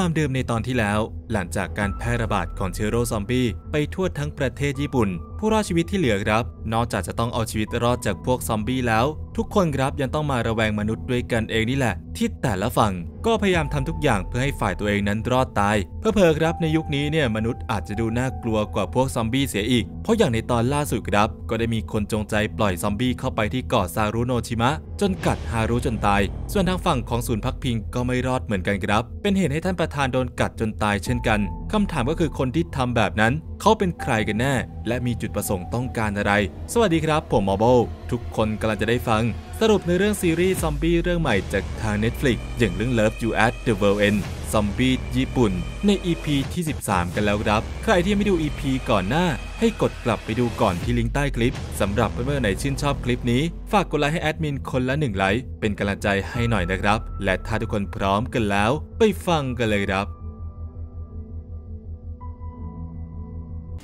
ความเดิมในตอนที่แล้ว หลังจากการแพร่ระบาดของเชื้อโรคซอมบี้ไปทั่วทั้งประเทศญี่ปุ่นผู้รอดชีวิตที่เหลือครับ นอกจากจะต้องเอาชีวิตรอดจากพวกซอมบี้แล้วทุกคนครับยังต้องมาระแวงมนุษย์ด้วยกันเองนี่แหละ ที่แต่ละฝั่งก็พยายามทำทุกอย่างเพื่อให้ฝ่ายตัวเองนั้นรอดตาย เพื่อเพอครับในยุคนี้เนี่ยมนุษย์อาจจะดูน่ากลัวกว่าพวกซอมบี้เสียอีก เพราะอย่างในตอนล่าสุดครับ ก็ได้มีคนจงใจปล่อยซอมบี้เข้าไปที่เกาะซารุโนชิมะจนกัดฮารุจนตาย ส่วนทางฝั่งของศูนย์พักพิงก็ไม่รอดเหมือนกันครับ เป็นเหตุให้ท่านประธานโดนกัดจนตายเช่นกันคำถามก็คือคนที่ทำแบบนั้น เขาเป็นใครกันแน่ และมีจุดประสงค์ต้องการอะไร สวัสดีครับผมมอโบทุกคนกำลังจะได้ฟัง สรุปในเรื่องซีรีส์ซอมบี้เรื่องใหม่จากทาง Netflix อย่างเรื่อง Love You at the World End ซอมบี้ญี่ปุ่น ใน EP ที่ 13 กันแล้วครับ ใครที่ไม่ดู EP ก่อนหน้า ให้กดกลับไปดูก่อนที่ลิงก์ใต้คลิปสำหรับเพื่อนๆไหนชื่นชอบคลิปนี้ฝากกดไลค์ให้แอดมินคนละหนึ่งไลค์เป็นกำลังใจให้หน่อยนะครับและถ้าทุกคนพร้อมกันแล้ว ไปฟังกันเลยครับ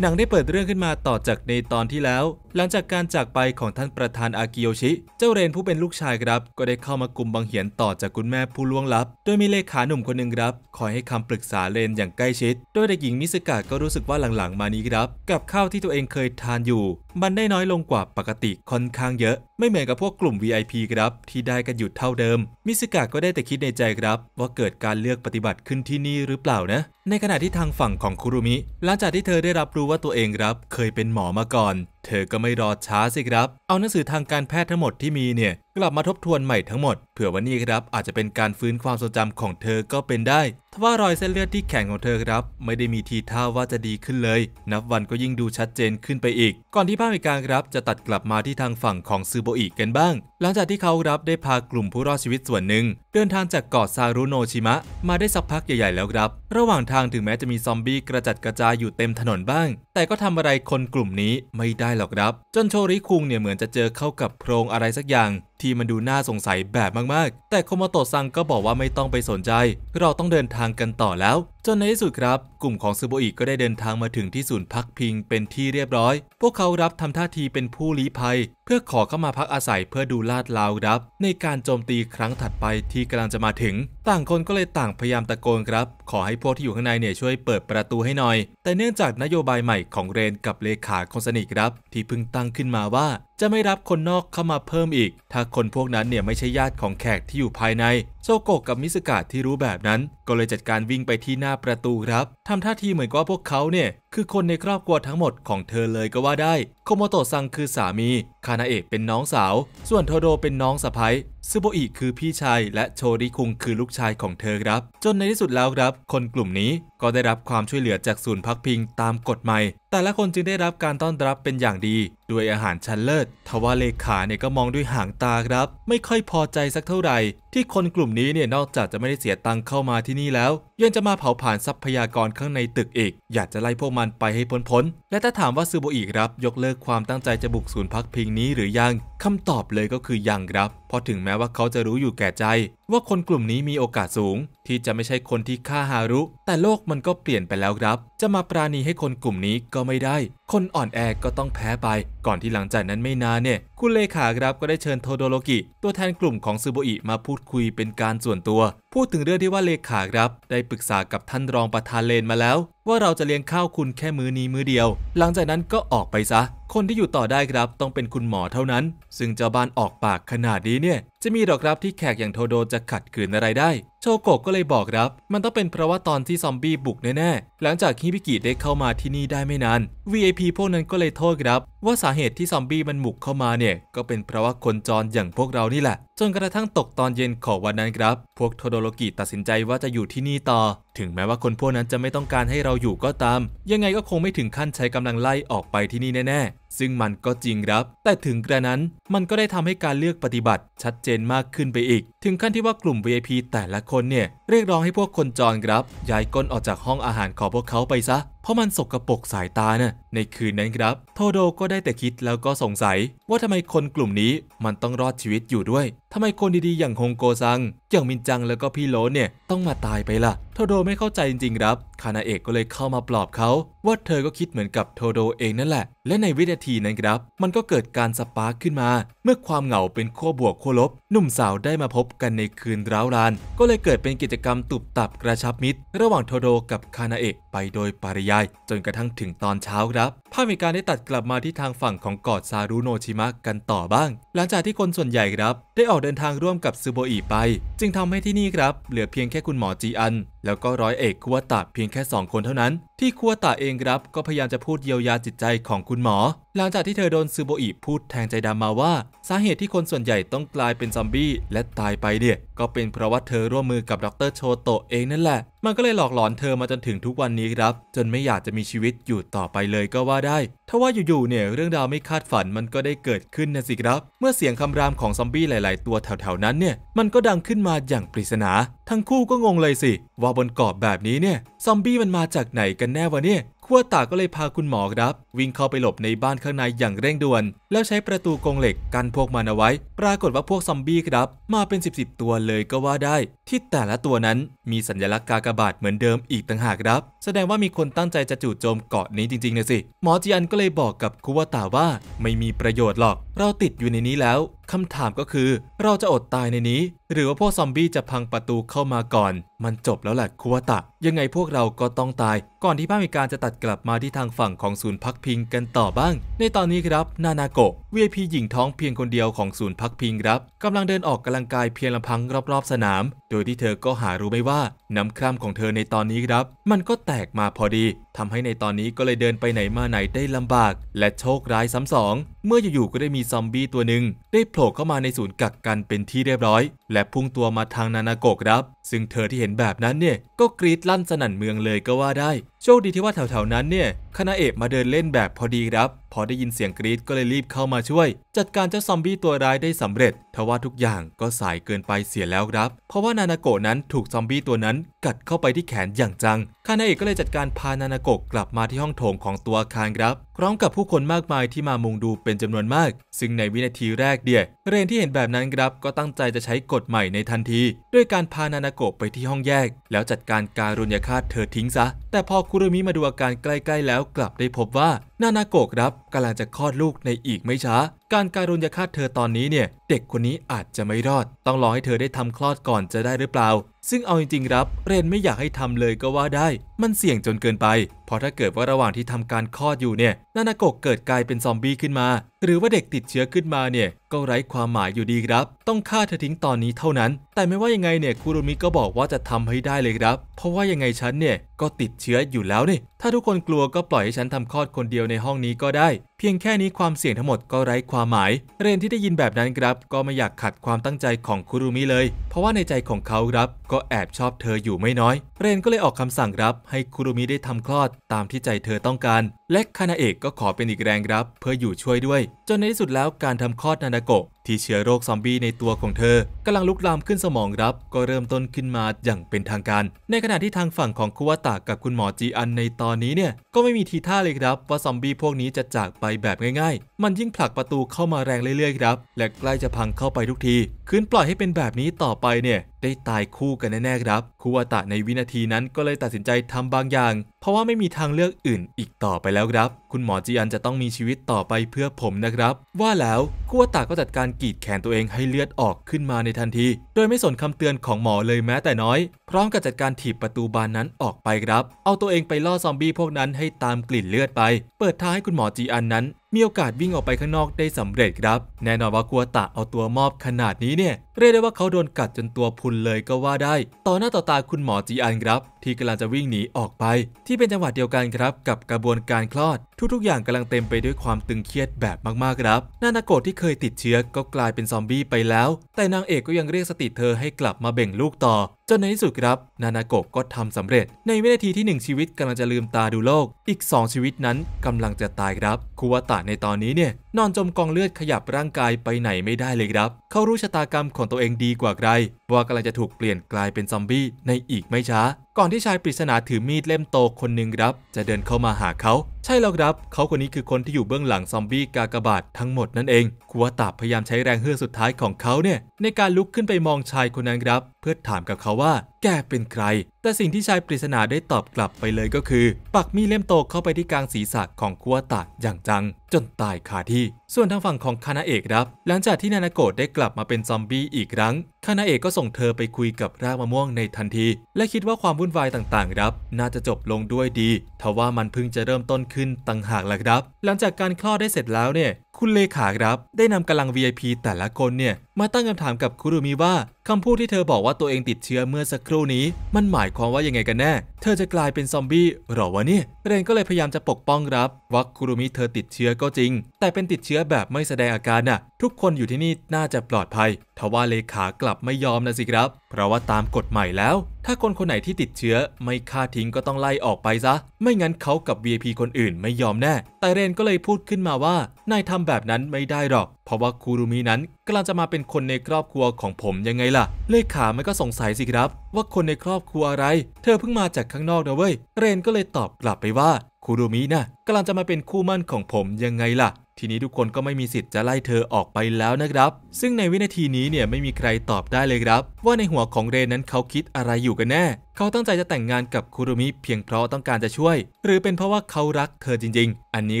หนังได้เปิดเรื่องขึ้นมาต่อจากในตอนที่แล้ว หลังจากการจากไปของท่านประธานอากิโยชิ เจ้าเรนผู้เป็นลูกชายครับ ก็ได้เข้ามากลุ่มบังเหียนต่อจากคุณแม่ผู้ล่วงลับโดยมีเลขาหนุ่มคนหนึ่งครับคอยให้คำปรึกษาเรนอย่างใกล้ชิด โดยเด็กหญิงมิสกาก็รู้สึกว่าหลังๆมานี้ครับ กับข้าวที่ตัวเองเคยทานอยู่ มันได้น้อยลงกว่าปกติค่อนข้างเยอะ ไม่เหมือนกับพวกกลุ่ม VIP ครับ ที่ได้กันหยุดเท่าเดิมมิสกาก็ได้แต่คิดในใจครับ ว่าเกิดการเลือกปฏิบัติขึ้นที่นี่หรือเปล่านะในขณะที่ทางฝั่งของคุรุมิ หลังจากที่เธอได้รับรู้ว่าตัวเองรับ เคยเป็นหมอมาก่อน เธอก็ไม่รอช้าสิครับ เอาหนังสือทางการแพทย์ทั้งหมดที่มีเนี่ยกลับมาทบทวนใหม่ทั้งหมด เผื่อวันนี้ครับ อาจจะเป็นการฟื้นความทรงจำของเธอก็เป็นได้ว่ารอยเส้นเลือดที่แขนของเธอครับ ไม่ได้มีทีท่าว่าจะดีขึ้นเลย นับวันก็ยิ่งดูชัดเจนขึ้นไปอีก ก่อนที่ภาพเหตุการณ์ครับจะตัดกลับมาที่ทางฝั่งของซูโบอิกันบ้าง หลังจากที่เขารับได้พากลุ่มผู้รอดชีวิตส่วนหนึ่ง เดินทางจากเกาะซารุโนชิมะมาได้สักพักใหญ่ๆแล้วครับ ระหว่างทางถึงแม้จะมีซอมบี้กระจัดกระจายอยู่เต็มถนนบ้างแต่ก็ทำอะไรคนกลุ่มนี้ไม่ได้หรอกครับจนโชริคุงเนี่ยเหมือนจะเจอเข้ากับโพรงอะไรสักอย่าง ที่มันดูน่าสงสัยแบบมาก ๆ แต่โคโมโตะซังก็บอกว่าไม่ต้องไปสนใจเราต้องเดินทางกันต่อแล้วจนในที่สุดครับ กลุ่มของซูโบอิก็ได้เดินทางมาถึงที่ศูนย์พักพิงเป็นที่เรียบร้อย พวกเขารับทำท่าทีเป็นผู้ลี้ภัย เพื่อขอเข้ามาพักอาศัยเพื่อดูลาดลาวครับ ในการโจมตีครั้งถัดไปที่กำลังจะมาถึง ต่างคนก็เลยต่างพยายามตะโกนครับ ขอให้พวกที่อยู่ข้างในเนี่ยช่วยเปิดประตูให้หน่อย แต่เนื่องจากนโยบายใหม่ของเรนกับเลขาคนสนิทครับ ที่เพิ่งตั้งขึ้นมาว่าจะไม่รับคนนอกเข้ามาเพิ่มอีก ถ้าคนพวกนั้นเนี่ยไม่ใช่ญาติของแขกที่อยู่ภายใน โซโกะกับมิสกาที่รู้แบบนั้น ก็เลยจัดการวิ่งไปที่หน้าประตูครับ ทำท่าทีเหมือนกับพวกเขาเนี่ยคือคนในครอบครัวทั้งหมดของเธอเลยก็ว่าได้ โคโมโตะซังคือสามี คานาเอะเป็นน้องสาว ส่วนโทโดเป็นน้องสะพ้ยซึโบอิคือพี่ชาย และโชริคุง คือลูกชายของเธอครับ จนในที่สุดแล้วครับ คนกลุ่มนี้ก็ได้รับความช่วยเหลือจากศูนย์พักพิงตามกฎหมายแต่ละคนจึงได้รับการต้อนรับเป็นอย่างดี ด้วยอาหารชั้นเลิศ ทว่าเลขาเนี่ยก็มองด้วยหางตาครับ ไม่ค่อยพอใจสักเท่าไหร่ที่คนกลุ่มนี้เนี่ยนอกจากจะไม่ได้เสียตังค์เข้ามาที่นี่แล้วยังจะมาเผาผ่านทรัพยากรข้างในตึกอีกอยากจะไล่พวกมันนไปให้พ้นๆและถ้าถามว่าซูโบอีรับยกเลิกความตั้งใจจะบุกศูนย์พักพิงนี้หรือยังคำตอบเลยก็คือยังครับ เพราะถึงแม้ว่าเขาจะรู้อยู่แก่ใจ ว่าคนกลุ่มนี้มีโอกาสสูง ที่จะไม่ใช่คนที่ฆ่าฮารุ แต่โลกมันก็เปลี่ยนไปแล้วครับ จะมาปราณีให้คนกลุ่มนี้ก็ไม่ได้ คนอ่อนแอก็ต้องแพ้ไป ก่อนที่หลังจากนั้นไม่นานเนี่ย คุณเลขาครับก็ได้เชิญโทโดโรกิ ตัวแทนกลุ่มของซูโบอิมาพูดคุยเป็นการส่วนตัว พูดถึงเรื่องที่ว่าเลขาครับ ได้ปรึกษากับท่านรองประธานเลนมาแล้ว ว่าเราจะเลี้ยงข้าวคุณแค่มือนี้มือเดียว หลังจากนั้นก็ออกไปซะคนที่อยู่ต่อได้ครับต้องเป็นคุณหมอเท่านั้น ซึ่งเจ้าบ้านออกปากขนาดนี้เนี่ยจะมีดอกรับที่แขกอย่างโทโดจะขัดขืนอะไรได้ โชโกก็เลยบอกรับ มันต้องเป็นเพราะว่าตอนที่ซอมบี้บุกแน่ๆหลังจากฮิบิกิได้เข้ามาที่นี่ได้ไม่นาน VIP พวกนั้นก็เลยโทษรับ ว่าสาเหตุที่ซอมบี้มันบุกเข้ามาเนี่ยก็เป็นเพราะว่าคนจรอย่างพวกเรานี่แหละจนกระทั่งตกตอนเย็นของวันนั้นครับ พวกโทโดโรกิตัดสินใจว่าจะอยู่ที่นี่ต่อ ถึงแม้ว่าคนพวกนั้นจะไม่ต้องการให้เราอยู่ก็ตาม ยังไงก็คงไม่ถึงขั้นใช้กำลังไล่ออกไปที่นี่แน่ๆซึ่งมันก็จริงครับ แต่ถึงกระนั้น มันก็ได้ทำให้การเลือกปฏิบัติชัดเจนมากขึ้นไปอีกถึงขั้นที่ว่ากลุ่ม VIP แต่ละคนเนี่ย เรียกร้องให้พวกคนจรครับ ย้ายก้นออกจากห้องอาหารของพวกเขาไปซะ เพราะมันสกรปรกสายตานะ่ะในคืนนั้นครับ โทโดก็ได้แต่คิดแล้วก็สงสัย ว่าทำไมคนกลุ่มนี้มันต้องรอดชีวิตอยู่ด้วย ทำไมคนดีๆอย่างฮงโกซัง อย่างมินจังแล้วก็พี่โลเนี่ย ต้องมาตายไปละ่ะ โทโดไม่เข้าใจจริงๆ ครับคานาเอกก็เลยเข้ามาปลอบเขา ว่าเธอก็คิดเหมือนกับโทโดเองนั่นแหละและในวินาทีนั้นครับ มันก็เกิดการสปาร์คขึ้นมา เมื่อความเหงาเป็นขั้วบวกขั้วลบหนุ่มสาวได้มาพบกันในคืนร้าวราน ก็เลยเกิดเป็นกิจกรรมตุบตับกระชับมิตรระหว่างโทโดกับคานาเอะไปโดยปริยาย จนกระทั่งถึงตอนเช้าครับภาพเหตุการณ์ได้ตัดกลับมาที่ทางฝั่งของเกาะซารุโนชิมะกันต่อบ้าง หลังจากที่คนส่วนใหญ่ครับ ได้ออกเดินทางร่วมกับซูโบอิไป จึงทำให้ที่นี่ครับเหลือเพียงแค่คุณหมอจีอันแล้วก็ร้อยเอกคุวตาเพียงแค่ 2 คนเท่านั้น ที่คุวตาเองครับก็พยายามจะพูดเยียวยาจิตใจของคุณหมอ หลังจากที่เธอโดนซูโบอิพูดแทงใจดำมาว่า สาเหตุที่คนส่วนใหญ่ต้องกลายเป็นซอมบี้และตายไปเนี่ยก็เป็นเพราะว่าเธอร่วมมือกับดรโชโตเองนั่นแหละ มันก็เลยหลอกหลอนเธอมาจนถึงทุกวันนี้ครับ จนไม่อยากจะมีชีวิตอยู่ต่อไปเลยก็ว่าได้ ทว่าอยู่ๆ เนี่ย เรื่องราวไม่คาดฝันมันก็ได้เกิดขึ้นนะสิครับ เมื่อเสียงคำรามของซอมบี้หลายๆ ตัวแถวๆ นั้นเนี่ย มันก็ดังขึ้นมาอย่างปริศนา ทั้งคู่ก็งงเลยสิ ว่าบนเกาะแบบนี้เนี่ยซอมบี้มันมาจากไหนกันแน่วะเนี่ยขั้วตาก็เลยพาคุณหมอครับ วิ่งเข้าไปหลบในบ้านข้างในอย่างเร่งด่วน แล้วใช้ประตูกรงเหล็กกันพวกมันเอาไว้ ปรากฏว่าพวกซอมบี้ครับ มาเป็นสิบๆตัวเลยก็ว่าได้ ที่แต่ละตัวนั้นมีสัญลักษณ์กากบาทเหมือนเดิมอีกต่างหากครับ แสดงว่ามีคนตั้งใจจะจู่โจมเกาะนี้จริง ๆ นะสิ หมอจีอันก็เลยบอกกับคุวตาว่าไม่มีประโยชน์หรอก เราติดอยู่ในนี้แล้วคำถามก็คือ เราจะอดตายในนี้หรือว่าพวกซอมบี้ จะพังประตูเข้ามาก่อน มันจบแล้วแหละคุวตะ ยังไงพวกเราก็ต้องตาย ก่อนที่ภาพมีการจะตัดกลับมาที่ทางฝั่ง ของศูนย์พักพิงกันต่อบ้าง ในตอนนี้ครับ นานาโกะ VIP หญิงท้องเพียงคนเดียวของศูนย์พักพิงครับกำลังเดินออกกำลังกายเพียงลำพังรอบๆสนามโดยที่เธอก็หารู้ไม่ว่า น้ำคร่ำของเธอในตอนนี้ครับ มันก็แตกมาพอดีทำให้ในตอนนี้ก็เลยเดินไปไหนมาไหนได้ลำบาก และโชคร้ายซ้ำสอง เมื่ออยู่ๆก็ได้มีซอมบี้ตัวหนึ่งได้โผล่เข้ามาในศูนย์กักกันเป็นที่เรียบร้อย และพุ่งตัวมาทางนานาโกะครับ ซึ่งเธอที่เห็นแบบนั้นเนี่ย ก็กรีดลั่นสนั่นเมืองเลยก็ว่าได้โชคดีที่ว่าแถวๆนั้นเนี่ยคณะเอกมาเดินเล่นแบบพอดีครับ พอได้ยินเสียงกรีดก็เลยรีบเข้ามาช่วย จัดการเจ้าซอมบี้ตัวร้ายได้สำเร็จ ทว่าทุกอย่างก็สายเกินไปเสียแล้วครับ เพราะว่านานาโกะนั้นถูกซอมบี้ตัวนั้นกัดเข้าไปที่แขนอย่างจัง คณะเอกก็เลยจัดการพานานาโกะกลับมาที่ห้องโถงของตัวอาคารครับพร้อมกับผู้คนมากมายที่มามุงดูเป็นจำนวนมาก ซึ่งในวินาทีแรกเดียเรนที่เห็นแบบนั้นครับก็ตั้งใจจะใช้กฎใหม่ในทันที ด้วยการพานานาโกะไปที่ห้องแยก แล้วจัดการการุญยฆาตเธอทิ้งซะ แต่พอคุรุมิมาดูอาการใกล้ ๆ แล้วกลับได้พบว่า นานาโกะครับกำลังจะคลอดลูกในอีกไม่ช้า การการุญยฆาตเธอตอนนี้เนี่ยเด็กคนนี้อาจจะไม่รอด ต้องรอให้เธอได้ทำคลอดก่อนจะได้หรือเปล่า ซึ่งเอาจริง ๆ ครับเรนไม่อยากให้ทำเลยก็ว่าได้ มันเสี่ยงจนเกินไปเพราะถ้าเกิดว่าระหว่างที่ทำการคลอดอยู่เนี่ยนานาโกเกิดกลายเป็นซอมบี้ขึ้นมา หรือว่าเด็กติดเชื้อขึ้นมาเนี่ย ก็ไร้ความหมายอยู่ดีครับ ต้องฆ่าเธอทิ้งตอนนี้เท่านั้น แต่ไม่ว่ายังไงเนี่ยคุรุมิก็บอกว่าจะทำให้ได้เลยครับ เพราะว่ายังไงฉันเนี่ย ก็ติดเชื้ออยู่แล้วนี่ถ้าทุกคนกลัวก็ปล่อยให้ฉันทำคลอดคนเดียวในห้องนี้ก็ได้ เพียงแค่นี้ความเสี่ยงทั้งหมดก็ไร้ความหมาย เรนที่ได้ยินแบบนั้นครับก็ไม่อยากขัดความตั้งใจของคุรุมิเลย เพราะว่าในใจของเขาครับก็แอบชอบเธออยู่ไม่น้อย เรนก็เลยออกคำสั่งครับ ให้คุรุมิได้ทำคลอดตามที่ใจเธอต้องการและคานาเอกก็ขอเป็นอีกแรงรับเพื่ออยู่ช่วยด้วย จนในที่สุดแล้วการทำคลอดนานาโกะที่เชื้อโรคซอมบี้ในตัวของเธอกำลังลุกลามขึ้นสมองรับ ก็เริ่มต้นขึ้นมาอย่างเป็นทางการ ในขณะที่ทางฝั่งของคุวตะกับคุณหมอจีอันในตอนนี้เนี่ยก็ไม่มีทีท่าเลยครับว่าซอมบี้พวกนี้จะจากไปแบบง่ายๆ มันยิ่งผลักประตูเข้ามาแรงเรื่อยๆครับและใกล้จะพังเข้าไปทุกทีคืนปล่อยให้เป็นแบบนี้ต่อไปเนี่ยได้ตายคู่กันแน่ๆครับคุวตะในวินาทีนั้นก็เลยตัดสินใจทำบางอย่าง เพราะว่าไม่มีทางเลือกอื่นอีกต่อไปแล้วครับ คุณหมอจีอันจะต้องมีชีวิตต่อไปเพื่อผมนะครับ ว่าแล้วคุวตะก็จัดการกรีดแขนตัวเองให้เลือดออกขึ้นมาในทันที โดยไม่สนคำเตือนของหมอเลยแม้แต่น้อยพร้อมกับจัดการถีบประตูบานนั้นออกไปครับ เอาตัวเองไปล่อซอมบี้พวกนั้นให้ตามกลิ่นเลือดไป เปิดทางให้คุณหมอจีอันนั้นมีโอกาสวิ่งออกไปข้างนอกได้สำเร็จครับแน่นอนว่ากัวตะเอาตัวมอบขนาดนี้เนี่ยเรียกได้ว่าเขาโดนกัดจนตัวพุนเลยก็ว่าได้ ต่อหน้าต่อตาคุณหมอจีอันครับ ที่กำลังจะวิ่งหนีออกไป ที่เป็นจังหวะเดียวกันครับกับกระบวนการคลอด ทุกๆอย่างกำลังเต็มไปด้วยความตึงเครียดแบบมากๆครับ นานาโกะที่เคยติดเชื้อก็กลายเป็นซอมบี้ไปแล้ว แต่นางเอกก็ยังเรียกสติเธอให้กลับมาเบ่งลูกต่อจนในที่สุดครับ นานาโกะก็ทำสำเร็จ ในวินาทีที่ 1 ชีวิตกำลังจะลืมตาดูโลกอีก 2 ชีวิตนั้นกำลังจะตายครับคุวาตะในตอนนี้เนี่ยนอนจมกองเลือดขยับร่างกายไปไหนไม่ได้เลยครับ เขารู้ชะตากรรมของตัวเองดีกว่าใครว่ากำลังจะถูกเปลี่ยนกลายเป็นซอมบี้ในอีกไม่ช้า ก่อนที่ชายปริศนาถือมีดเล่มโตคนหนึ่งครับ จะเดินเข้ามาหาเขา ใช่แล้วครับ เขาคนนี้คือคนที่อยู่เบื้องหลังซอมบี้กากบาททั้งหมดนั่นเอง คัวตาพยายามใช้แรงเฮือกสุดท้ายของเขาเนี่ยในการลุกขึ้นไปมองชายคนนั้นครับ เพื่อถามกับเขาว่าแกเป็นใคร แต่สิ่งที่ชายปริศนาได้ตอบกลับไปเลยก็คือ ปักมีดเล่มโตเข้าไปที่กลางศีรษะของคัวตาอย่างจัง จนตายคาที่ ส่วนทางฝั่งของคานาเอกครับ หลังจากที่นานาโกะได้กลับมาเป็นซอมบี้อีกครั้งคานาเอกก็ส่งเธอไปคุยกับรากมะม่วงในทันที และคิดว่าความวุ่นวายต่างๆครับ น่าจะจบลงด้วยดี ทว่ามันเพิ่งจะเริ่มต้นขึ้นต่างหากแหละครับ หลังจากการคลอดได้เสร็จแล้วเนี่ย คุณเลขาครับ ได้นำกำลัง VIP แต่ละคนเนี่ย มาตั้งคำถามกับคุรุมิว่า คำพูดที่เธอบอกว่าตัวเองติดเชื้อเมื่อสักครู่นี้ มันหมายความว่ายังไงกันแน่ เธอจะกลายเป็นซอมบี้หรอวะเนี่ยเรนก็เลยพยายามจะปกป้องครับว่าคุรุมิเธอติดเชื้อก็จริง แต่เป็นติดเชื้อแบบไม่แสดงอาการน่ะทุกคนอยู่ที่นี่น่าจะปลอดภัยทว่าเลขากลับบไม่ยอมนะสิครับ เพราะว่าตามกฎใหม่แล้ว ถ้าคนคนไหนที่ติดเชื้อไม่ฆ่าทิ้งก็ต้องไล่ออกไปซะไม่งั้นเขากับ VIP คนอื่นไม่ยอมแน่แต่เรนก็เลยพูดขึ้นมาว่านายทำแบบนั้นไม่ได้หรอกเพราะว่าคูรุมินั้นกำลังจะมาเป็นคนในครอบครัวของผมยังไงล่ะเลขามันก็สงสัยสิครับ ว่าคนในครอบครัวอะไรเธอเพิ่งมาจากข้างนอกนะเว้ยเรนก็เลยตอบกลับไปว่าคูรุมินะ่ะกำลังจะมาเป็นคู่มั่นของผมยังไงล่ะทีนี้ทุกคนก็ไม่มีสิทธิ์จะไล่เธอออกไปแล้วนะครับ ซึ่งในวินาทีนี้เนี่ยไม่มีใครตอบได้เลยครับ ว่าในหัวของเรนนั้นเขาคิดอะไรอยู่กันแน่เขาตั้งใจจะแต่งงานกับคุรุมิเพียงเพราะต้องการจะช่วย หรือเป็นเพราะว่าเขารักเธอจริงๆ อันนี้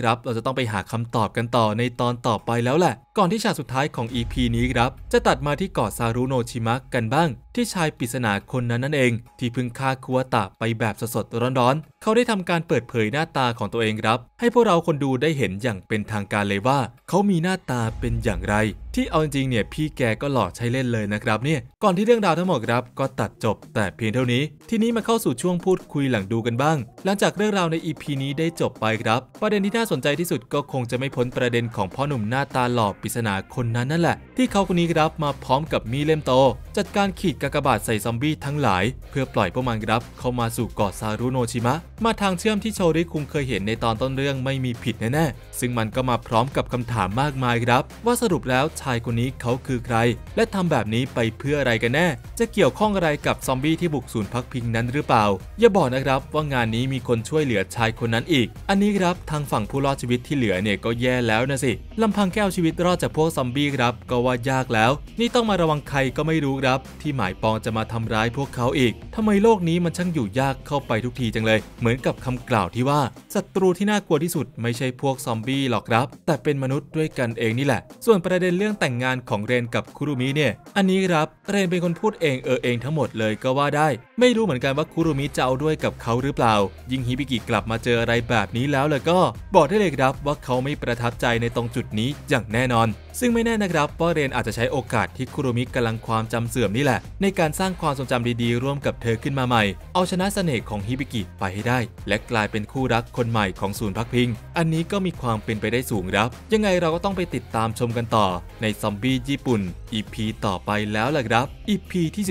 ครับเราจะต้องไปหาคำตอบกันต่อในตอนต่อไปแล้วแหละ ก่อนที่ฉากสุดท้ายของ EP นี้ครับ จะตัดมาที่เกาะซารุโนชิมะกันบ้าง ที่ชายปริศนาคนนั้นนั่นเอง ที่พึ่งฆ่าคุวตะไปแบบสดๆร้อนๆ เขาได้ทำการเปิดเผยหน้าตาของตัวเองครับ ให้พวกเราคนดูได้เห็นอย่างเป็นทางการเลยว่า เขามีหน้าตาเป็นอย่างไรที่เอาจริงเนี่ย พี่แกก็หลอกใช้เล่นเลยนะครับเนี่ยก่อนที่เรื่องราวทั้งหมดครับก็ตัดจบ แต่เพียงเท่านี้ ทีนี้มาเข้าสู่ช่วงพูดคุยหลังดูกันบ้าง หลังจากเรื่องราวใน EP นี้ได้จบไปครับ ประเด็นที่น่าสนใจที่สุดก็คงจะไม่พ้นประเด็นของ พ่อหนุ่มหน้าตาหล่อปริศนาคนนั้นนั่นแหละที่เขาคนนี้ครับมาพร้อมกับมีเล่มโต จัดการขีดกากบาทใส่ซอมบี้ทั้งหลายเพื่อปล่อยพวกมันครับ เข้ามาสู่เกาะซารุโนชิมะ มาทางเชื่อมที่โชริคุงเคยเห็นในตอนต้นเรื่องไม่มีผิดแน่ๆ ซึ่งมันก็มาพร้อมกับคำถามมากมายครับว่าสรุปแล้วชายคนนี้เขาคือใคร และทำแบบนี้ไปเพื่ออะไรกันแน่ จะเกี่ยวข้องอะไรกับซอมบี้ที่บุกศูนย์พักพิงนั้นหรือเปล่า อย่าบอกนะครับว่างานนี้มีคนช่วยเหลือชายคนนั้นอีก อันนี้ครับทางฝั่งผู้รอดชีวิตที่เหลือเนี่ยก็แย่แล้วนะสิลำพังแก้วชีวิตรอดจากพวกซอมบี้ครับก็ว่ายากแล้ว นี่ต้องมาระวังใครก็ไม่รู้ครับ ที่หมายปองจะมาทำร้ายพวกเขาอีก ทำไมโลกนี้มันช่างอยู่ยากเข้าไปทุกทีจังเลย เหมือนกับคำกล่าวที่ว่าศัตรูที่น่ากลัวที่สุดไม่ใช่พวกซอมบี้หรอกครับ แต่เป็นมนุษย์ด้วยกันเองนี่แหละ ส่วนประเด็นเรื่องแต่งงานของเรนกับคุรุมิเนี่ย อันนี้ครับเรนเป็นคนพูดเองเออเองทั้งหมดเลยก็ว่าได้ ไม่รู้เหมือนกันว่าคุรุมิจะเอาด้วยกับเขาหรือเปล่า ยิ่งฮิบิกิกลับมาเจออะไรแบบนี้แล้วแล้วก็ บอกได้เลยครับว่าเขาไม่ประทับใจในตรงจุดนี้อย่างแน่นอน ซึ่งไม่แน่นะครับว่าเรนอาจจะใช้โอกาสที่คุรุมิกำลังความจำเสื่อมนี่แหละ ในการสร้างความทรงจำดีๆร่วมกับเธอขึ้นมาใหม่เอาชนะเสน่ห์ของฮิบิกิไปให้ได้ และกลายเป็นคู่รักคนใหม่ของศูนย์พักพิงอันนี้ก็มีความเป็นไปได้สูงครับ ยังไงเราก็ต้องไปติดตามชมกันต่อในซอมบี้ญี่ปุ่น EP ต่อไปแล้วล่ะครับ EP ที่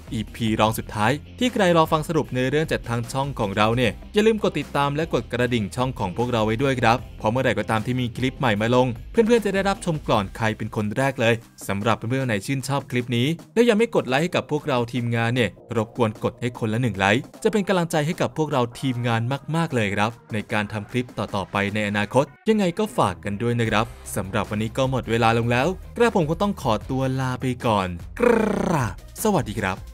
14 EP รองสุดท้าย ที่ใครรอฟังสรุปเนื้อเรื่องจากทางช่องของเราเนี่ย อย่าลืมกดติดตามและกดกระดิ่งช่องของพวกเราไว้ด้วยครับพราะเมื่อใดก็ตามที่มีคลิปใหม่มาลง เพื่อนๆ จะได้รับชมก่อนใครเป็นคนแรกเลย สำหรับเพื่อนๆไหนชื่นชอบคลิปนี้และยังไม่กดไลค์ให้กับพวกเราทีมงานเนี่ยรบกวนกดให้คนละหนึ่งไลค์จะเป็นกำลังใจให้กับพวกเราทีมงานมากๆเลยครับ ในการทำคลิปต่อๆ ไปในอนาคต ยังไงก็ฝากกันด้วยนะครับ สำหรับวันนี้ก็หมดเวลาลงแล้ว กระผมก็ต้องขอตัวลาไปก่อนกราบสวัสดีครับ